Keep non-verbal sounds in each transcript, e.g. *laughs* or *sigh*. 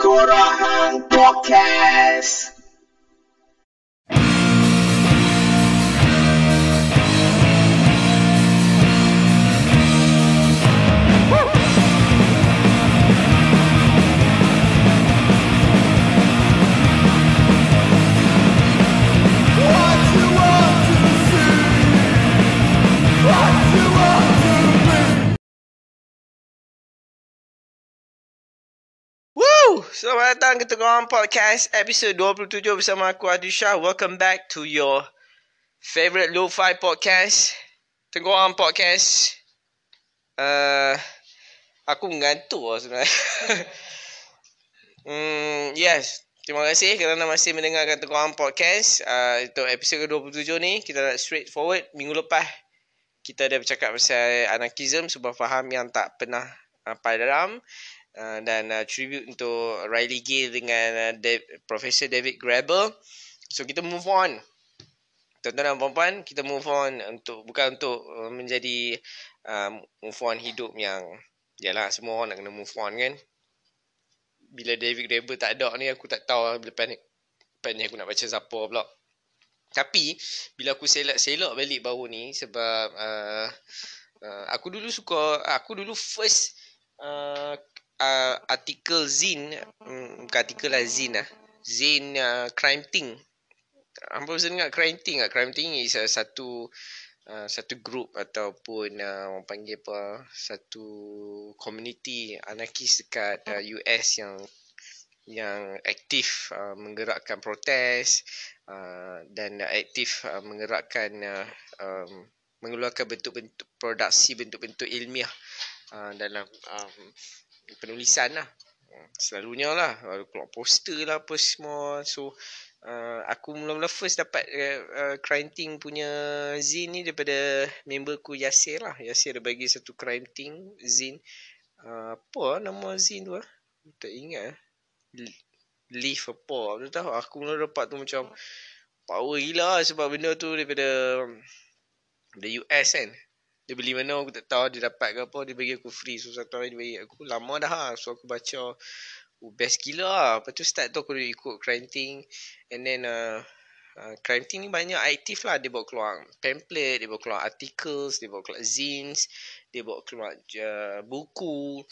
Corahan Podcast. Selamat datang ke Tenggorong Podcast episod 27 bersama aku Adi Shah. Welcome back to your favorite lo-fi podcast, Tenggorong Podcast. Uh, aku mengantuk lah sebenarnya. *laughs* mm, yes, terima kasih kerana masih mendengarkan Tenggorong Podcast. Uh, untuk episod ke-27 ni, kita nak straight forward. Minggu lepas, kita dah bercakap pasal anarkism, sebuah faham yang tak pernah pada padam. Uh, dan uh, tribute untuk Riley Gill dengan uh, De- Professor David Grable. So kita move on. Tuan-tuan dan puan-puan, kita move on untuk bukan untuk uh, menjadi uh, move on hidup yang jelah semua orang nak kena move on kan. Bila David Grable tak ada ni aku tak tahu lepas lah ni aku nak baca siapa pula. Tapi bila aku selak-selak balik baru ni sebab uh, uh, aku dulu suka aku dulu first uh, uh, artikel Zin, um, bukan artikel lah Zin lah. Zin uh, Crime Thing. Hampir saya dengar Crime Thing lah. Crime Thing is uh, satu uh, satu group ataupun uh, orang panggil apa, satu community anarkis dekat uh, US yang yang aktif uh, menggerakkan protes uh, dan uh, aktif uh, menggerakkan uh, um, mengeluarkan bentuk-bentuk produksi bentuk-bentuk ilmiah uh, dalam um, penulisan lah hmm, selalunya lah keluar poster lah apa semua so uh, aku mula-mula first dapat uh, uh crime thing punya zin ni daripada member ku Yasir lah Yasir ada bagi satu crime thing zin uh, apa ah nama zin tu lah tak ingat ah. leaf apa aku tahu aku mula dapat tu macam power gila sebab benda tu daripada um, the US kan dia beli mana aku tak tahu dia dapat ke apa dia bagi aku free so satu hari dia bagi aku lama dah lah. so aku baca oh, best gila lah lepas tu start tu aku dah ikut crime thing and then uh, uh, crime thing ni banyak aktif lah dia buat keluar pamphlet dia buat keluar articles dia buat keluar zines dia buat keluar uh, buku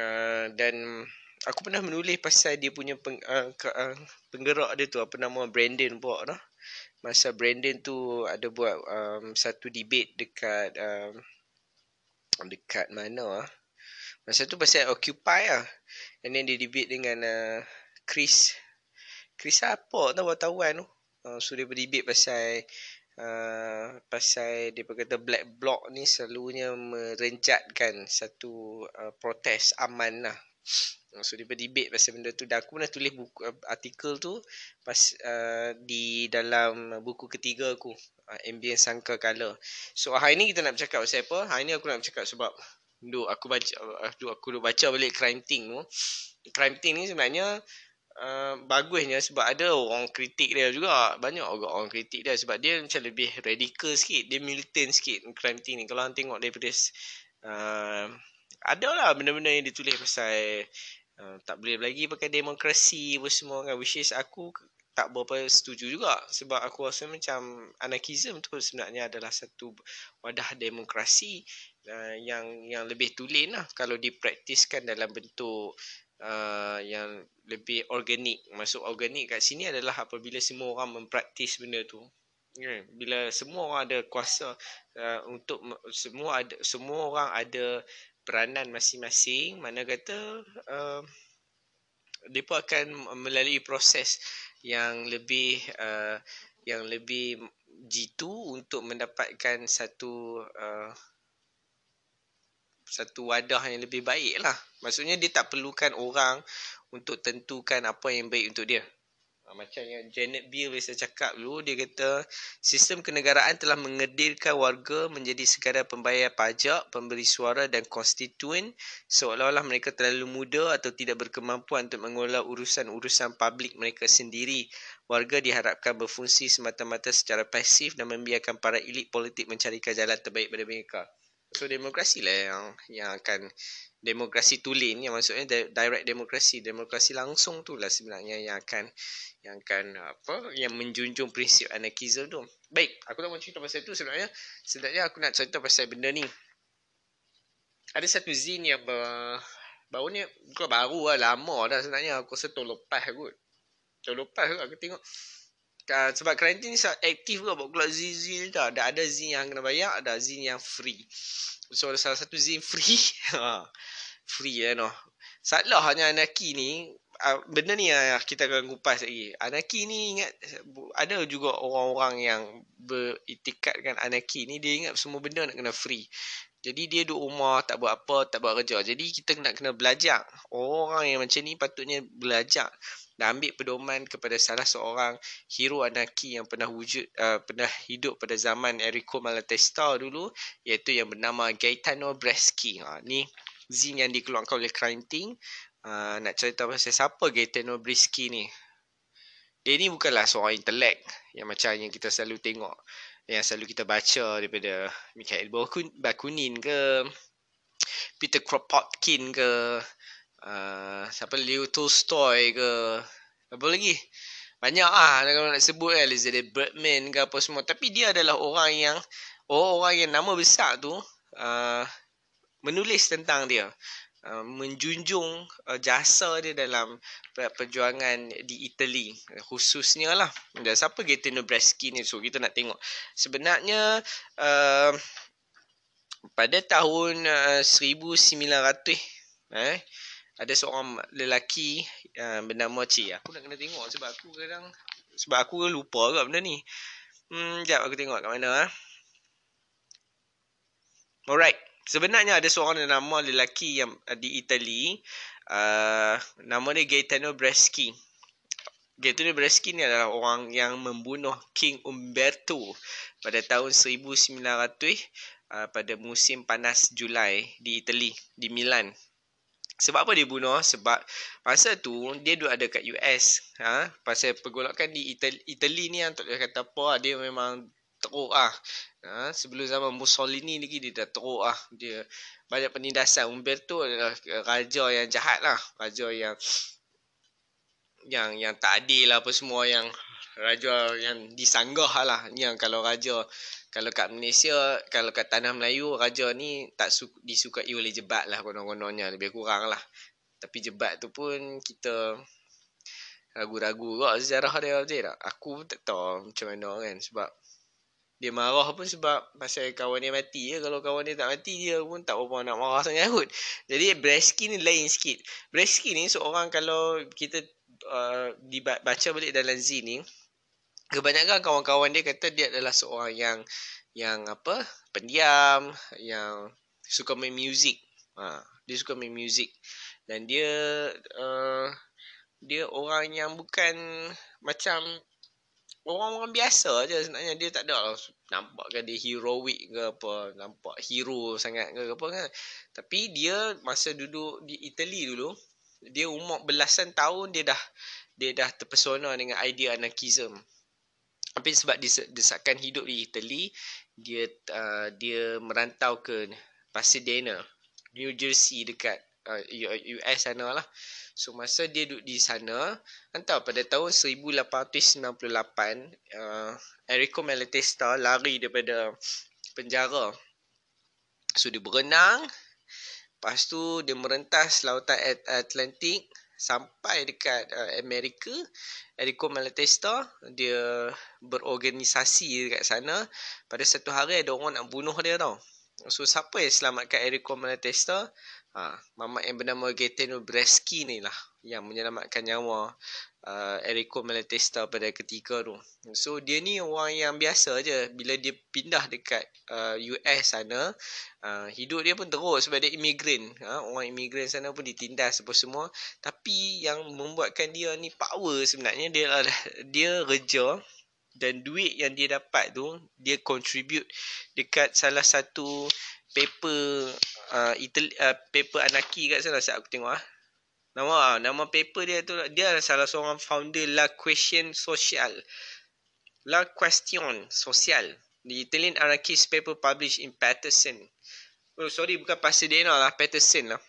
uh, dan aku pernah menulis pasal dia punya peng, uh, uh, penggerak dia tu apa nama Brandon buat lah masa Brandon tu ada buat um, satu debate dekat um, dekat mana ah. Masa tu pasal Occupy ah. And dia debate dengan uh, Chris. Chris apa tau wartawan tu. Uh, so dia berdebate pasal uh, pasal dia kata Black block ni selalunya merencatkan satu uh, protes aman lah. *sniffs* So dia berdebate pasal benda tu Dan aku pernah tulis buku, eh, artikel tu pas, uh, Di dalam buku ketiga aku uh, Ambient Sangka Color So hari ni kita nak bercakap pasal apa Hari ni aku nak bercakap sebab Duk aku baca Duk aku duk baca balik crime thing tu Crime thing ni sebenarnya uh, Bagusnya sebab ada orang kritik dia juga Banyak orang, orang kritik dia Sebab dia macam lebih radikal sikit Dia militant sikit crime thing ni Kalau orang tengok daripada uh, ada lah benda-benda yang ditulis pasal uh, tak boleh lagi pakai demokrasi apa semua kan which is aku tak berapa setuju juga sebab aku rasa macam anarchism tu sebenarnya adalah satu wadah demokrasi uh, yang yang lebih tulen lah kalau dipraktiskan dalam bentuk Uh, yang lebih organik masuk organik kat sini adalah apabila semua orang mempraktis benda tu yeah. bila semua orang ada kuasa uh, untuk semua ada semua orang ada peranan masing-masing mana kata uh, depa akan melalui proses yang lebih uh, yang lebih jitu untuk mendapatkan satu uh, satu wadah yang lebih baik lah. Maksudnya dia tak perlukan orang untuk tentukan apa yang baik untuk dia. Ah, macam yang Janet Beer biasa cakap dulu dia kata sistem kenegaraan telah mengedirkan warga menjadi sekadar pembayar pajak, pemberi suara dan konstituen seolah-olah mereka terlalu muda atau tidak berkemampuan untuk mengelola urusan-urusan publik mereka sendiri. Warga diharapkan berfungsi semata-mata secara pasif dan membiarkan para elit politik mencarikan jalan terbaik pada mereka. So demokrasi lah yang yang akan demokrasi tulen yang maksudnya direct demokrasi demokrasi langsung tu lah sebenarnya yang akan yang akan apa yang menjunjung prinsip anarkisme tu. Baik, aku tak nak cerita pasal tu sebenarnya. Sebenarnya aku nak cerita pasal benda ni. Ada satu zin yang ber, baru ni bukan baru lah lama dah sebenarnya aku rasa tahun lepas aku tengok uh, sebab kerantin ni aktif ke buat keluar zin-zin ni tau. Ada, ada zin yang kena bayar, ada zin yang free. So, ada salah satu zin free. *laughs* Ah, free, you eh, know. Salahnya anaki ni, uh, benda ni uh, kita akan kupas lagi. Anaki ni ingat, ada juga orang-orang yang beritikatkan anaki ni, dia ingat semua benda nak kena free. Jadi dia duduk rumah, tak buat apa, tak buat kerja. Jadi kita nak kena belajar. Orang yang macam ni patutnya belajar dan ambil pedoman kepada salah seorang hero anarki yang pernah wujud uh, pernah hidup pada zaman Erico Malatesta dulu iaitu yang bernama Gaetano Bresci. Ha ni zin yang dikeluarkan oleh Crainting. Uh, nak cerita pasal siapa Gaetano Bresci ni. Dia ni bukanlah seorang intelek yang macam yang kita selalu tengok yang selalu kita baca daripada Mikhail Bakunin ke Peter Kropotkin ke Ah, siapa Leo Tolstoy ke apa lagi banyak ah kalau nak sebut eh Lizard Birdman ke apa semua tapi dia adalah orang yang orang-orang oh, yang nama besar tu uh, menulis tentang dia Uh, menjunjung uh, jasa dia dalam perjuangan di Itali khususnya lah dan siapa kita Nebraska ni so kita nak tengok sebenarnya uh, pada tahun uh, 1900 eh ada seorang lelaki uh, bernama Cik. Aku nak kena tengok sebab aku kadang sebab aku lupa ke benda ni. Hmm, jap aku tengok kat mana ah. Ha? Alright. Sebenarnya ada seorang nama lelaki yang uh, di Itali uh, nama dia Gaetano Breschi. Gaetano Breschi ni adalah orang yang membunuh King Umberto pada tahun 1900 uh, pada musim panas Julai di Itali, di Milan. Sebab apa dia bunuh? Sebab masa tu dia duduk ada kat US. Ha? Pasal pergolakan di Itali, Itali ni yang tak boleh kata apa lah. Dia memang teruk lah. Ha? Sebelum zaman Mussolini lagi dia dah teruk lah. Dia banyak penindasan. Umberto adalah raja yang jahat lah. Raja yang yang yang tak adil lah apa semua yang raja yang disanggah lah yang kalau raja kalau kat Malaysia kalau kat tanah Melayu raja ni tak su- disukai oleh jebat lah konon-kononnya lebih kurang lah tapi jebat tu pun kita ragu-ragu kot sejarah dia betul tak aku pun tak tahu macam mana kan sebab dia marah pun sebab pasal kawan dia mati ya. Kalau kawan dia tak mati dia pun tak apa nak marah sangat kot. Jadi Breskin ni lain sikit. Breskin ni seorang kalau kita uh, dibaca balik dalam Z ni kebanyakan kawan-kawan dia kata dia adalah seorang yang yang apa pendiam yang suka main music ha, dia suka main music dan dia uh, dia orang yang bukan macam orang-orang biasa aja sebenarnya dia tak ada nampak ke dia heroic ke apa nampak hero sangat ke apa kan tapi dia masa duduk di Itali dulu dia umur belasan tahun dia dah dia dah terpesona dengan idea anarchism tapi sebab desakan hidup di Italy dia uh, dia merantau ke Pasadena New Jersey dekat uh, US sana lah so masa dia duduk di sana entah pada tahun 1898 uh, Enrico Malatesta lari daripada penjara so dia berenang Lepas tu dia merentas lautan Atlantik sampai dekat uh, Amerika Erico Malatesta dia berorganisasi dekat sana pada satu hari ada orang nak bunuh dia tau so siapa yang selamatkan Erico Malatesta ah, ha, mamat yang bernama Gaetano Breschi ni lah yang menyelamatkan nyawa uh, Errico Malatesta pada ketika tu. So dia ni orang yang biasa je bila dia pindah dekat uh, US sana, uh, hidup dia pun teruk sebab dia imigran. Uh, orang imigran sana pun ditindas apa semua. Tapi yang membuatkan dia ni power sebenarnya dia adalah dia reja dan duit yang dia dapat tu dia contribute dekat salah satu paper uh, Italy, uh, paper anarki kat sana saya aku tengok ah nama nama paper dia tu dia salah seorang founder la question social la question social di Italian anarchist paper published in Patterson oh sorry bukan Pasadena lah Patterson lah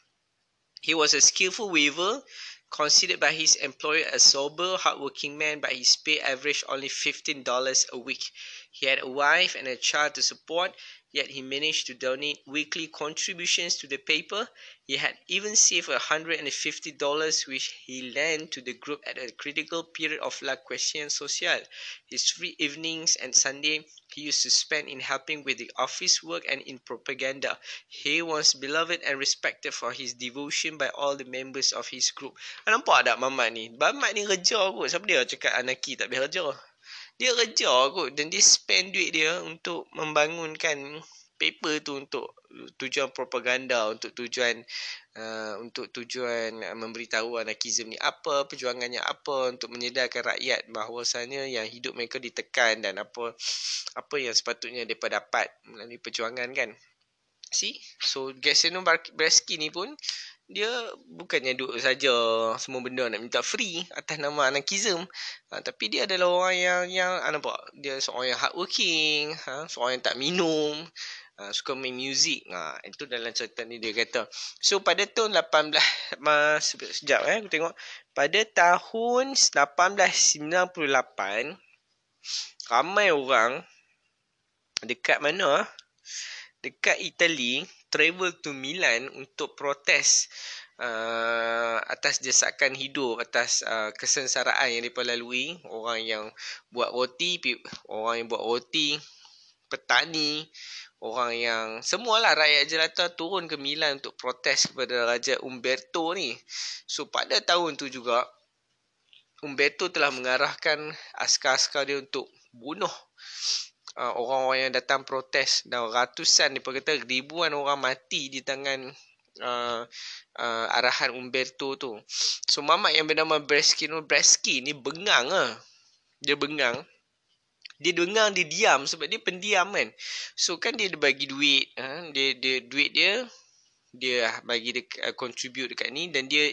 he was a skillful weaver considered by his employer a sober hardworking man but his pay averaged only $15 a week he had a wife and a child to support yet he managed to donate weekly contributions to the paper. He had even saved $150 which he lent to the group at a critical period of La Question Sociale. His free evenings and Sunday he used to spend in helping with the office work and in propaganda. He was beloved and respected for his devotion by all the members of his group. Ah, nampak tak mamat ni? Mamat ni kerja kot. Siapa dia cakap anaki tak boleh kerja? dia kerja kot dan dia spend duit dia untuk membangunkan paper tu untuk tujuan propaganda untuk tujuan uh, untuk tujuan uh, memberitahu anarkisme ni apa perjuangannya apa untuk menyedarkan rakyat bahawasanya yang hidup mereka ditekan dan apa apa yang sepatutnya mereka dapat melalui perjuangan kan see so Gaston Bresky ni pun dia bukannya duduk saja semua benda nak minta free atas nama anarchism ha, ah, tapi dia adalah orang yang yang apa? Ah, nampak dia seorang yang hardworking ha, seorang yang tak minum ha, suka main music ha, itu dalam cerita ni dia kata so pada tahun 18 mas sekejap eh aku tengok pada tahun 1898 ramai orang dekat mana ah, dekat Itali travel to Milan untuk protes uh, atas desakan hidup atas uh, kesengsaraan yang mereka lalui orang yang buat roti orang yang buat roti petani orang yang semualah rakyat jelata turun ke Milan untuk protes kepada raja Umberto ni so pada tahun tu juga Umberto telah mengarahkan askar-askar dia untuk bunuh uh, orang-orang yang datang protes dan ratusan dia kata ribuan orang mati di tangan uh, uh, arahan Umberto tu. So mamak yang bernama Breskino Breski ni bengang ah. Dia bengang. Dia bengang dia diam sebab dia pendiam kan. So kan dia bagi duit, uh, dia dia duit dia dia bagi dia uh, contribute dekat ni dan dia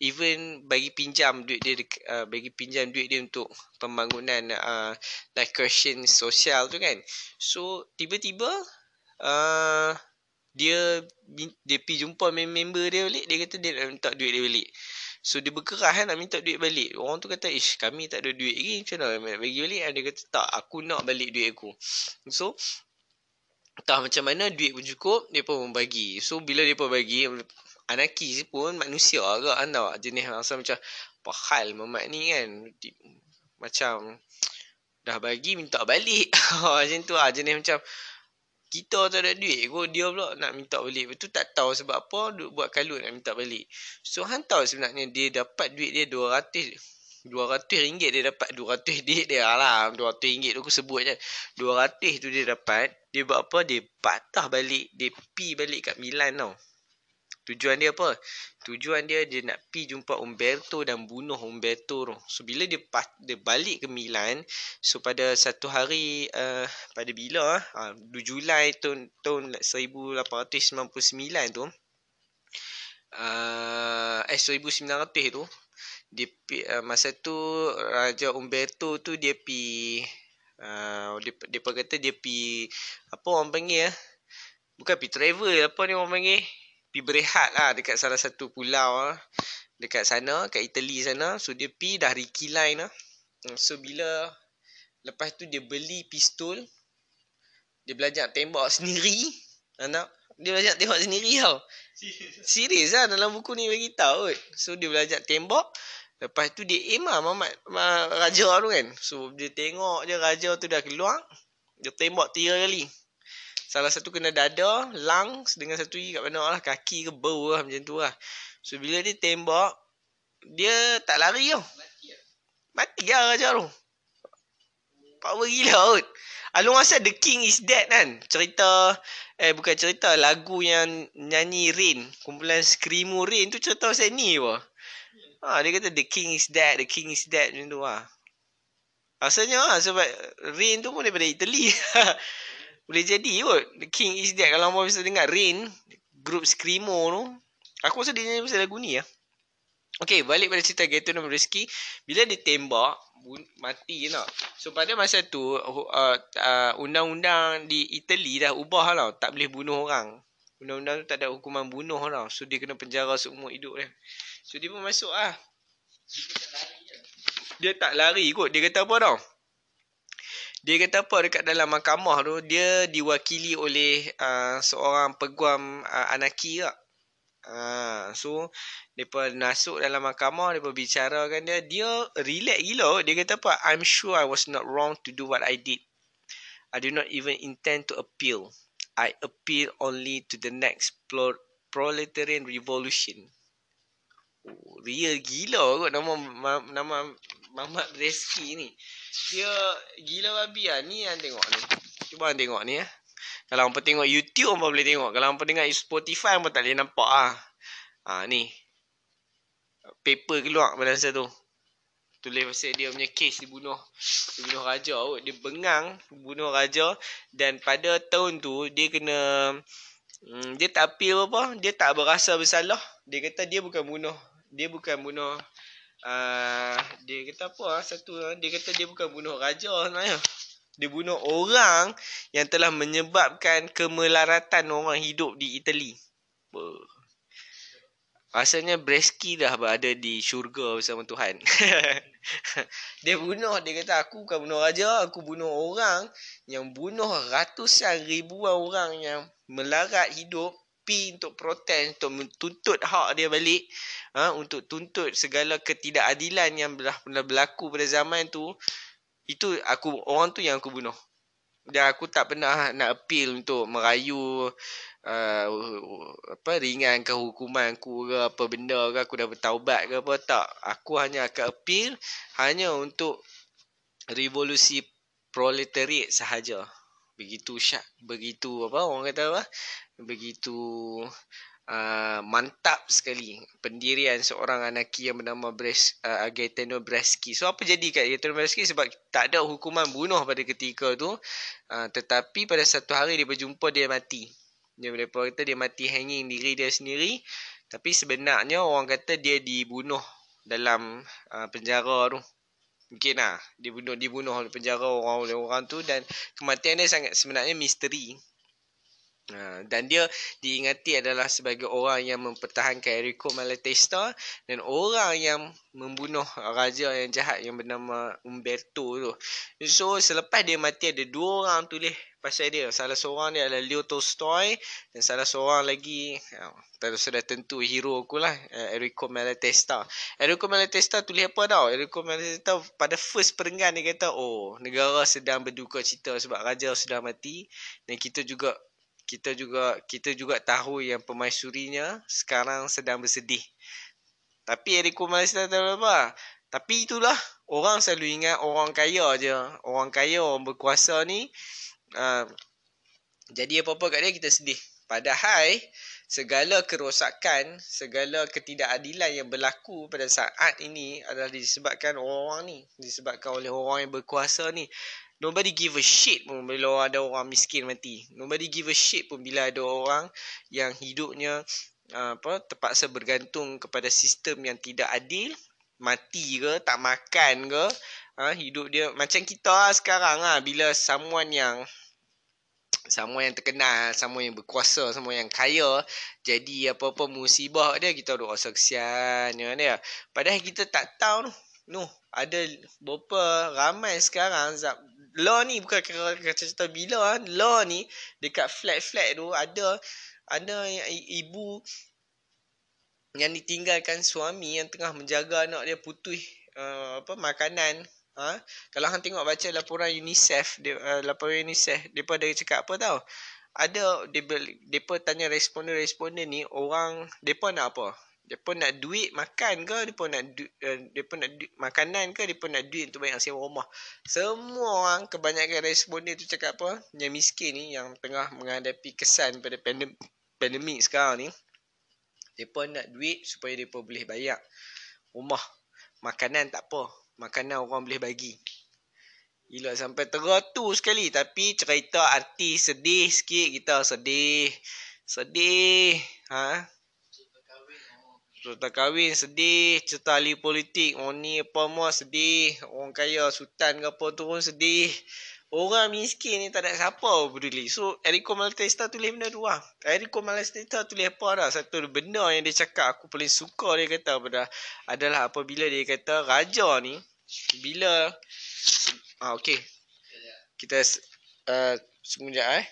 even bagi pinjam duit dia dek, uh, bagi pinjam duit dia untuk pembangunan uh, like question sosial tu kan so tiba-tiba uh, dia dia pergi jumpa member dia balik dia kata dia nak minta duit dia balik so dia bergerak kan, eh nak minta duit balik orang tu kata ish kami tak ada duit lagi macam mana nak bagi balik dia kata tak aku nak balik duit aku so Entah macam mana duit pun cukup, dia pun membagi. So, bila dia pun bagi, anaki pun manusia agak kan tau. Jenis rasa macam, apa hal mamat ni kan? Macam, dah bagi minta balik. *laughs* macam tu lah, jenis macam, kita tak ada duit kot, dia pula nak minta balik. Lepas tu tak tahu sebab apa, duk buat kalut nak minta balik. So, hantar sebenarnya dia dapat duit dia 200, RM200 dia dapat. RM200 dia, dia lah. RM200 tu aku sebut je. RM200 tu dia dapat. Dia buat apa? Dia patah balik. Dia pi balik kat Milan tau. Tujuan dia apa? Tujuan dia dia nak pi jumpa Umberto dan bunuh Umberto tu. So bila dia, pat, dia balik ke Milan. So pada satu hari. Uh, pada bila? Uh, ah, 2 ah, Julai tahun, tahun 1899 tu. Uh, eh 1900 eh, tu dia uh, masa tu raja Umberto tu dia pi uh, dia depa kata dia pi apa orang panggil ya? bukan pi travel apa ni orang panggil pi berehat lah dekat salah satu pulau lah. dekat sana kat Itali sana so dia pi dah rekiline lah so bila lepas tu dia beli pistol dia belajar tembak sendiri anak dia belajar tembak sendiri tau Serius lah dalam buku ni bagi tahu So dia belajar tembak Lepas tu dia aim lah Mamat ma, Raja tu kan. So dia tengok je Raja tu dah keluar. Dia tembak tiga kali. Salah satu kena dada, lungs dengan satu lagi kat mana lah. Kaki ke bau lah macam tu lah. So bila dia tembak, dia tak lari tau. Mati lah Raja tu. Power gila kot. Alung rasa The King is Dead kan. Cerita, eh bukan cerita, lagu yang nyanyi Rain. Kumpulan Screamo Rain tu cerita pasal ni pun. Ah ha, dia kata the king is dead, the king is dead macam tu ah. Ha. Asalnya ah ha, sebab rain tu pun daripada Italy. *laughs* Boleh jadi kot the king is dead kalau hangpa bisa dengar rain group screamo tu. Aku rasa dia nyanyi pasal lagu ni ah. Okay, balik pada cerita Gator dan Rizky. Bila dia tembak, mati je nak. So, pada masa tu, uh, uh, undang-undang di Italy dah ubah lah. Tak boleh bunuh orang. Undang-undang tu tak ada hukuman bunuh lah. So, dia kena penjara seumur hidup dia. So dia pun masuk lah. Dia tak lari kot. Dia kata apa tau? Dia kata apa dekat dalam mahkamah tu? Dia diwakili oleh uh, seorang peguam uh, anaki kak. Lah. Uh, so Mereka masuk dalam mahkamah Mereka bicarakan dia Dia relax gila Dia kata apa I'm sure I was not wrong To do what I did I do not even intend to appeal I appeal only to the next Proletarian revolution dia gila kot nama nama Mamat Breski ni. Dia gila babi ah. Ni yang tengok ni. Cuba hang tengok ni ah. Kalau hangpa tengok YouTube hangpa boleh tengok. Kalau hangpa dengar Spotify hangpa tak boleh nampak ah. Ha ni. Paper keluar pada masa tu. Tulis pasal dia punya kes dibunuh. Dibunuh raja kot. Dia bengang bunuh raja. Dan pada tahun tu dia kena... Hmm, dia tak apa-apa. Dia tak berasa bersalah. Dia kata dia bukan bunuh dia bukan bunuh uh, dia kata apa ah, satu ah, dia kata dia bukan bunuh raja sebenarnya dia bunuh orang yang telah menyebabkan kemelaratan orang hidup di Itali Rasanya Breski dah berada di syurga bersama Tuhan. *laughs* dia bunuh, dia kata aku bukan bunuh raja, aku bunuh orang yang bunuh ratusan ribuan orang yang melarat hidup pi untuk protes untuk tuntut hak dia balik ha, untuk tuntut segala ketidakadilan yang telah pernah berlaku pada zaman tu itu aku orang tu yang aku bunuh dan aku tak pernah nak appeal untuk merayu uh, apa ringan ke hukuman aku ke apa benda ke aku dah bertaubat ke apa tak aku hanya akan appeal hanya untuk revolusi proletariat sahaja begitu syak begitu apa orang kata apa begitu uh, mantap sekali pendirian seorang anaki yang bernama Bres uh, Agateno Breski. So apa jadi kat Agateno Breski sebab tak ada hukuman bunuh pada ketika tu uh, tetapi pada satu hari dia berjumpa dia mati. Dia mereka kata dia mati hanging diri dia sendiri tapi sebenarnya orang kata dia dibunuh dalam uh, penjara tu mungkin lah dibunuh dibunuh oleh penjara orang orang tu dan kematian dia sangat sebenarnya misteri Ha, dan dia diingati adalah sebagai orang yang mempertahankan Eriko Malatesta dan orang yang membunuh raja yang jahat yang bernama Umberto tu. So selepas dia mati ada dua orang tulis pasal dia. Salah seorang dia adalah Leo Tolstoy dan salah seorang lagi ha, tak sudah tentu hero aku lah Enrico eh, Malatesta. Enrico Malatesta tulis apa tau? Eriko Malatesta pada first perenggan dia kata oh negara sedang berduka cita sebab raja sudah mati dan kita juga kita juga kita juga tahu yang pemain surinya sekarang sedang bersedih. Tapi Eriko Malaysia tak apa. Tapi itulah orang selalu ingat orang kaya aja. Orang kaya orang berkuasa ni uh, jadi apa-apa kat dia kita sedih. Padahal segala kerosakan, segala ketidakadilan yang berlaku pada saat ini adalah disebabkan orang-orang ni, disebabkan oleh orang yang berkuasa ni. Nobody give a shit pun bila ada orang miskin mati. Nobody give a shit pun bila ada orang yang hidupnya ah, apa terpaksa bergantung kepada sistem yang tidak adil, mati ke, tak makan ke, ha, hidup dia macam kita lah sekarang ah bila someone yang Semua yang terkenal, semua yang berkuasa, semua yang kaya Jadi apa-apa musibah dia, kita duduk rasa kesian dia. Padahal kita tak tahu tu no, ada berapa ramai sekarang law ni bukan kata-kata bila ah. law ni dekat flat-flat tu ada ada ibu yang ditinggalkan suami yang tengah menjaga anak dia putih uh, apa makanan ha? kalau hang tengok baca laporan UNICEF dia, uh, laporan UNICEF depa dari cakap apa tau ada depa depa tanya responden-responden ni orang depa nak apa dia pun nak duit makan ke, dia pun nak duit, uh, eh, dia pun nak du- makanan ke, dia pun nak duit untuk bayar sewa rumah. Semua orang kebanyakan responden tu cakap apa? Yang miskin ni yang tengah menghadapi kesan pada pandem- pandemik sekarang ni. Dia pun nak duit supaya dia pun boleh bayar rumah. Makanan tak apa. Makanan orang boleh bagi. Gila sampai teratu sekali. Tapi cerita artis sedih sikit kita. Sedih. Sedih. Ha? Cerita kahwin sedih, cerita ahli politik, orang ni apa semua sedih, orang kaya sultan ke apa tu pun sedih. Orang miskin ni tak ada siapa peduli. So, Enrico Malatesta tulis benda tu lah. Enrico Malatesta tulis apa dah. Satu benda yang dia cakap aku paling suka dia kata pada adalah apabila dia kata raja ni, bila... Ah, okay. Kita... Uh, semenjak eh.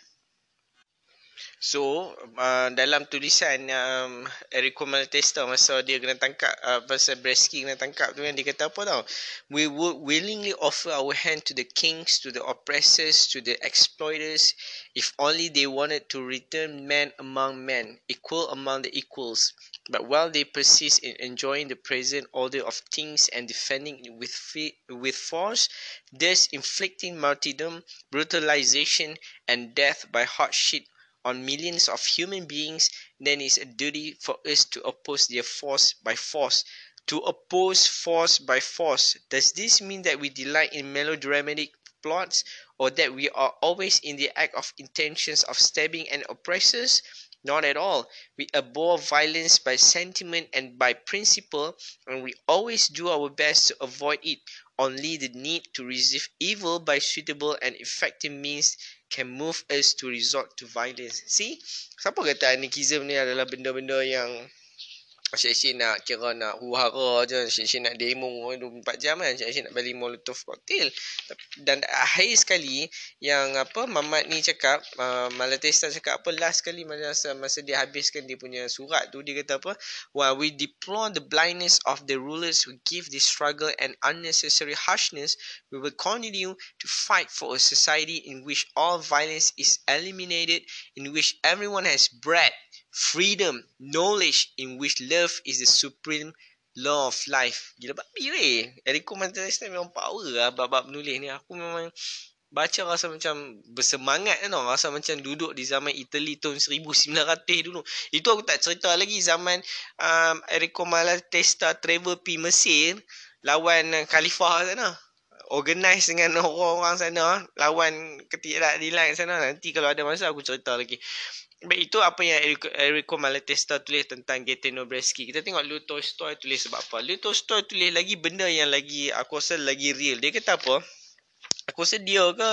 So uh, dalam tulisan um, Enrico Malatesta masa dia kena tangkap uh, pasal Bresky kena tangkap tu kan dia kata apa tau we would willingly offer our hand to the kings to the oppressors to the exploiters if only they wanted to return men among men equal among the equals but while they persist in enjoying the present order of things and defending it with with force thus inflicting martyrdom brutalization and death by hardship on millions of human beings, then it's a duty for us to oppose their force by force. To oppose force by force. Does this mean that we delight in melodramatic plots or that we are always in the act of intentions of stabbing and oppressors? Not at all. We abhor violence by sentiment and by principle, and we always do our best to avoid it. Only the need to resist evil by suitable and effective means can move us to resort to violence. See, siapa kata anarchism ni adalah benda-benda yang Asyik-asyik nak kira nak huhara je. Asyik-asyik nak demo 24 jam kan. Asyik-asyik nak beli molotov cocktail. Dan akhir sekali yang apa Mamat ni cakap. Uh, Malatesta cakap apa. Last sekali masa, masa dia habiskan dia punya surat tu. Dia kata apa. While we deplore the blindness of the rulers who give this struggle and unnecessary harshness. We will continue to fight for a society in which all violence is eliminated. In which everyone has bread freedom, knowledge in which love is the supreme law of life. Gila babi weh. Eriko Mantelista memang power lah bab-bab menulis ni. Aku memang baca rasa macam bersemangat kan tau. Rasa macam duduk di zaman Italy tahun 1900 dulu. Itu aku tak cerita lagi zaman um, Eriko Malatesta travel pi Mesir lawan Khalifah sana. Organize dengan orang-orang sana. Lawan ketidakadilan sana. Nanti kalau ada masa aku cerita lagi baik itu apa yang Erico Enrico Malatesta tulis tentang Gaetan Nobreski. Kita tengok Leo Tolstoy tulis sebab apa. Leo Tolstoy tulis lagi benda yang lagi aku rasa lagi real. Dia kata apa? Aku rasa dia ke?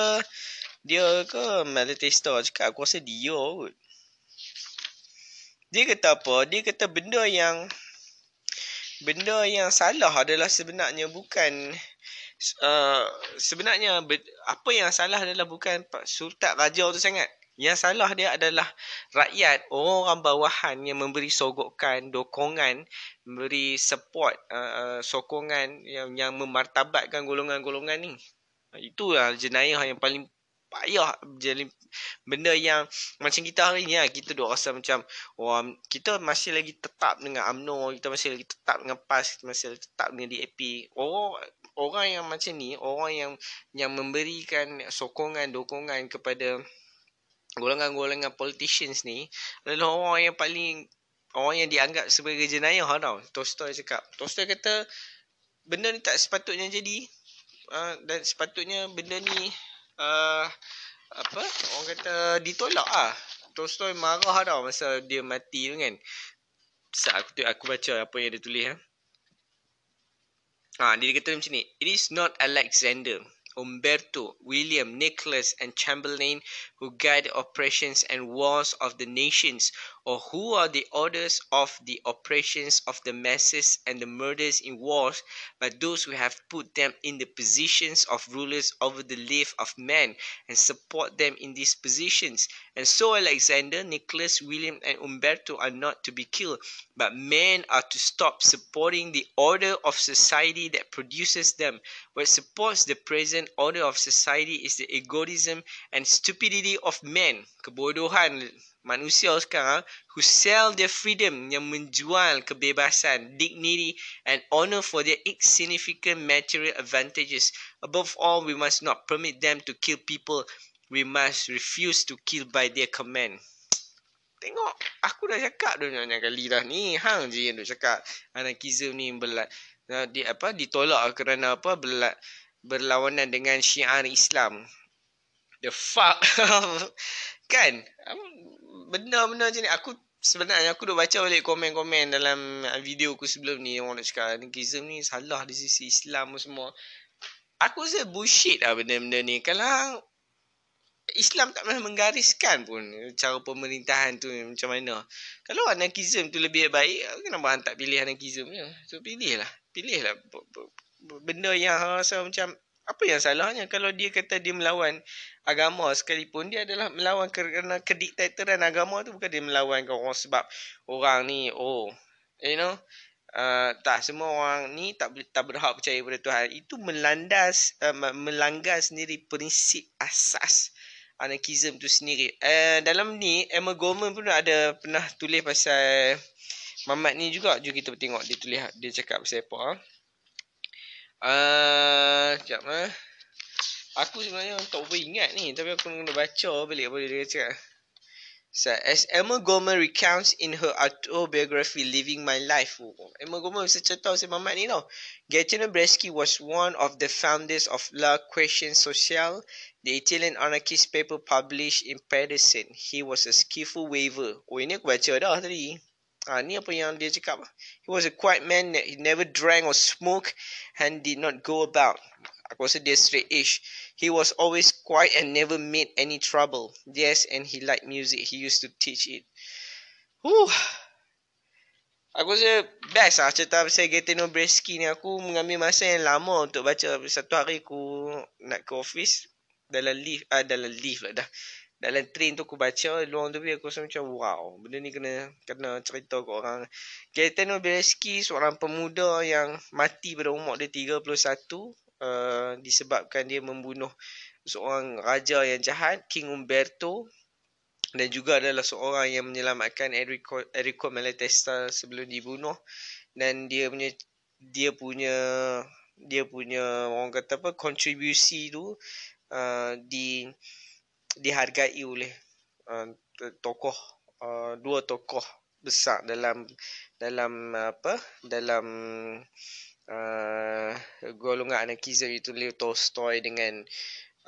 Dia ke Malatesta cakap aku rasa dia kot. Dia kata apa? Dia kata benda yang benda yang salah adalah sebenarnya bukan uh, sebenarnya apa yang salah adalah bukan surat raja tu sangat. Yang salah dia adalah rakyat, orang bawahan yang memberi sogokan, dokongan, memberi support, uh, sokongan yang, yang memartabatkan golongan-golongan ni. Itulah jenayah yang paling payah jadi benda yang macam kita hari ni lah, kita duk rasa macam wah kita masih lagi tetap dengan UMNO, kita masih lagi tetap dengan PAS, kita masih lagi tetap dengan DAP. Orang orang yang macam ni, orang yang yang memberikan sokongan, dokongan kepada golongan-golongan politicians ni adalah orang yang paling orang yang dianggap sebagai jenayah tau. Tolstoy cakap. Tolstoy kata benda ni tak sepatutnya jadi uh, dan sepatutnya benda ni uh, apa orang kata ditolak ah. Tolstoy marah tau masa dia mati tu kan. Saat aku aku baca apa yang dia tulis ah. Ha? ha, dia kata macam ni. It is not Alexander. Umberto, William, Nicholas, and Chamberlain, who guide operations and wars of the nations, or who are the authors of the operations of the masses and the murders in wars, but those who have put them in the positions of rulers over the life of men and support them in these positions. And so Alexander, Nicholas, William and Umberto are not to be killed, but men are to stop supporting the order of society that produces them. What supports the present order of society is the egotism and stupidity of men. Kebodohan manusia sekarang who sell their freedom yang menjual kebebasan, dignity and honor for their insignificant material advantages. Above all, we must not permit them to kill people. We must refuse to kill by their command. Tengok, aku dah cakap dah banyak kali dah ni. Hang je yang duk cakap. Anarchism ni belat. Eh, di, apa, ditolak kerana apa belat berlawanan dengan syiar Islam. The fuck? *laughs* kan? benar benar macam ni aku sebenarnya aku dah baca balik komen-komen dalam eh, video aku sebelum ni orang nak cakap negism ni salah di sisi Islam pun semua aku rasa bullshit lah benda-benda ni kalau Islam tak pernah menggariskan pun cara pemerintahan tu macam mana kalau anarkism tu lebih baik aku kenapa tak pilih anarkism ni so pilih lah pilih lah benda yang rasa macam apa yang salahnya kalau dia kata dia melawan agama sekalipun dia adalah melawan kerana kediktatoran agama tu bukan dia melawan orang sebab orang ni oh you know uh, tak semua orang ni tak tak berhak percaya pada Tuhan itu melandas uh, melanggar sendiri prinsip asas anarchism tu sendiri. Uh, dalam ni Emma Goldman pun ada pernah tulis pasal Mamat ni juga. Jom kita tengok dia tulis dia cakap pasal apa. Ha? Ah, sekejap lah. Aku sebenarnya tak boleh ingat ni. Tapi aku kena baca balik apa dia kata. So, as Emma Gorman recounts in her autobiography Living My Life. Oh, Emma Gorman bisa cerita si mamat ni tau. Gaetano Breschi was one of the founders of La Question Sociale, the Italian anarchist paper published in Paterson. He was a skillful waver. Oh, ini aku baca dah tadi. Ah, ni apa yang dia cakap. He was a quiet man that he never drank or smoked and did not go about. Aku rasa dia straight ish. He was always quiet and never made any trouble. Yes, and he liked music. He used to teach it. Whew. Aku rasa best lah cerita pasal Gatineau Breski ni. Aku mengambil masa yang lama untuk baca. Satu hari aku nak ke office. Dalam lift. Ah, dalam lift lah dah dalam train tu aku baca luang tu aku rasa macam wow benda ni kena kena cerita ke orang Gaetano Bereski seorang pemuda yang mati pada umur dia 31 uh, eh, disebabkan dia membunuh seorang raja yang jahat King Umberto dan juga adalah seorang yang menyelamatkan Enrico, Enrico Malatesta sebelum dibunuh dan dia punya dia punya dia punya orang kata apa kontribusi tu uh, di dihargai oleh uh, tokoh uh, dua tokoh besar dalam dalam apa dalam uh, golongan anarkism itu Leo Tolstoy dengan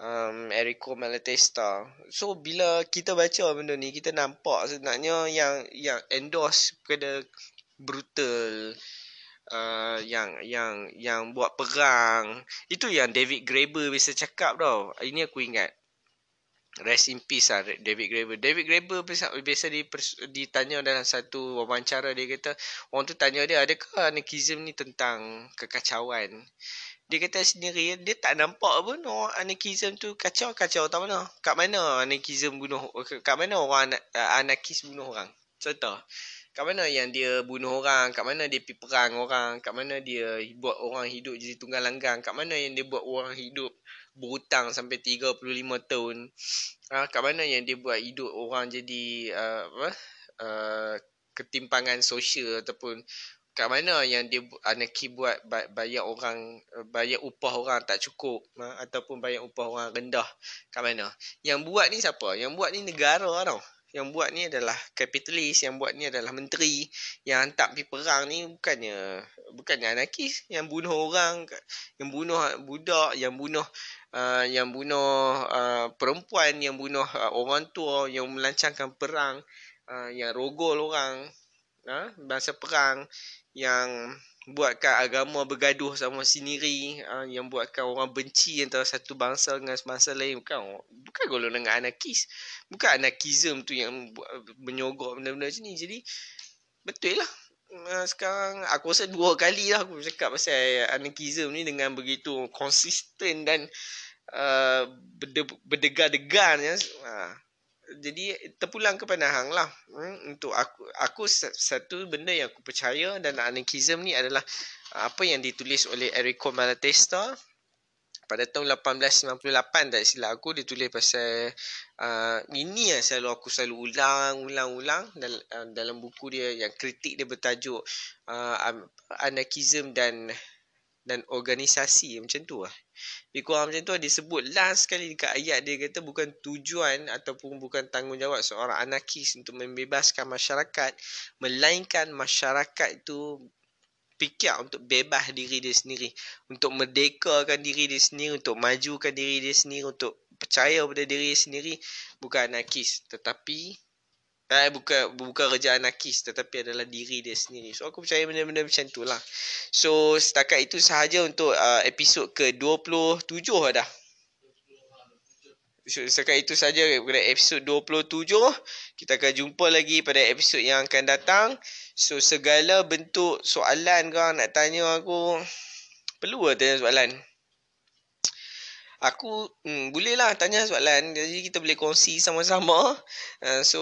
um, Errico Malatesta. So bila kita baca benda ni kita nampak sebenarnya yang yang endorse kepada brutal uh, yang yang yang buat perang itu yang David Graeber biasa cakap tau. Ini aku ingat. Rest in peace lah David Graeber. David Graeber biasa ditanya dalam satu wawancara dia kata orang tu tanya dia adakah anarchism ni tentang kekacauan. Dia kata sendiri dia tak nampak pun orang anarchism tu kacau-kacau tak mana. Kat mana anarchism bunuh, kat mana orang anarkis bunuh orang. Contoh, kat mana yang dia bunuh orang, kat mana dia pergi perang orang, kat mana dia buat orang hidup jadi tunggal langgang, kat mana yang dia buat orang hidup berhutang sampai 35 tahun ah uh, kat mana yang dia buat hidup orang jadi uh, apa uh, ketimpangan sosial ataupun kat mana yang dia anaki buat bayar orang bayar upah orang tak cukup ah, ataupun bayar upah orang rendah kat mana yang buat ni siapa yang buat ni negara tau yang buat ni adalah kapitalis, yang buat ni adalah menteri yang hantar pergi perang ni bukannya bukannya anarkis yang bunuh orang, yang bunuh budak, yang bunuh uh, yang bunuh uh, perempuan, yang bunuh uh, orang tua, yang melancarkan perang, uh, yang rogol orang, ha? bahasa perang yang buatkan agama bergaduh sama sendiri uh, yang buatkan orang benci antara satu bangsa dengan bangsa lain bukan bukan golongan anarkis bukan anarkism tu yang buat, menyogok benda-benda macam ni jadi betul lah uh, sekarang aku rasa dua kali lah aku cakap pasal anarkism ni dengan begitu konsisten dan uh, berde- berdegar-degar ya. Uh, ha jadi terpulang kepada hang lah hmm, untuk aku aku satu benda yang aku percaya dan anarchism ni adalah uh, apa yang ditulis oleh Erico Malatesta pada tahun 1898 tak silap aku dia tulis pasal uh, ini yang selalu aku selalu ulang ulang ulang dalam, uh, dalam buku dia yang kritik dia bertajuk uh, anarchism dan dan organisasi macam tu lah. Lebih kurang macam tu lah, disebut last sekali dekat ayat dia kata bukan tujuan ataupun bukan tanggungjawab seorang anarkis untuk membebaskan masyarakat melainkan masyarakat tu fikir untuk bebas diri dia sendiri untuk merdekakan diri dia sendiri untuk majukan diri dia sendiri untuk percaya pada diri dia sendiri bukan anarkis tetapi Eh, buka buka kerja anarkis tetapi adalah diri dia sendiri. So aku percaya benda-benda macam tu lah. So setakat itu sahaja untuk uh, episod ke-27 lah dah. So, setakat itu sahaja pada episod 27. Kita akan jumpa lagi pada episod yang akan datang. So segala bentuk soalan kau nak tanya aku. Perlu ke tanya soalan? aku hmm, boleh lah tanya soalan jadi kita boleh kongsi sama-sama uh, so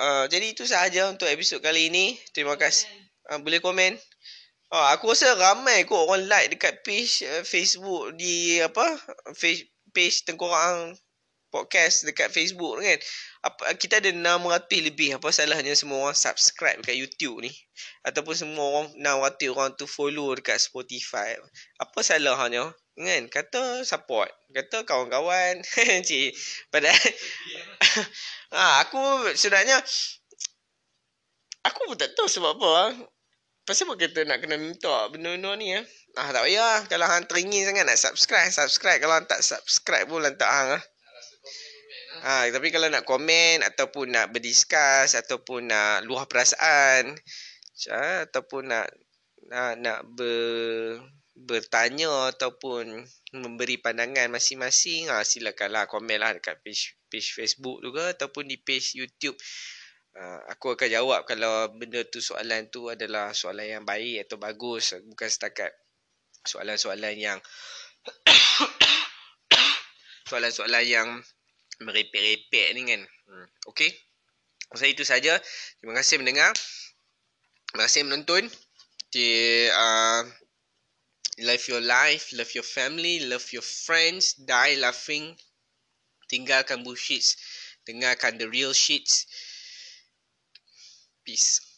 uh, jadi itu sahaja untuk episod kali ini terima kasih uh, boleh komen uh, aku rasa ramai kot orang like dekat page uh, Facebook di apa face, page tengkorang podcast dekat Facebook kan apa, uh, kita ada 600 lebih apa salahnya semua orang subscribe dekat YouTube ni ataupun semua orang 600 orang tu follow dekat Spotify apa salahnya kan kata support kata kawan-kawan *laughs* cik pada ha, *laughs* ah, aku sebenarnya aku pun tak tahu sebab apa ah. pasal apa kita nak kena minta benda-benda ni ya ah tak payah kalau hang teringin sangat nak subscribe subscribe kalau hang tak subscribe pun tak hang ah ha, tapi kalau nak komen ataupun nak berdiskus ataupun nak luah perasaan ataupun nak nak, nak ber bertanya ataupun memberi pandangan masing-masing ah silakanlah komenlah dekat page page Facebook tu ke ataupun di page YouTube Uh, aku akan jawab kalau benda tu soalan tu adalah soalan yang baik atau bagus bukan setakat soalan-soalan yang *coughs* soalan-soalan yang merepek-repek ni kan hmm. okey saya itu saja terima kasih mendengar terima kasih menonton di uh, love your life, love your family, love your friends, die laughing, tinggalkan bullshit, dengarkan the real shit. Peace.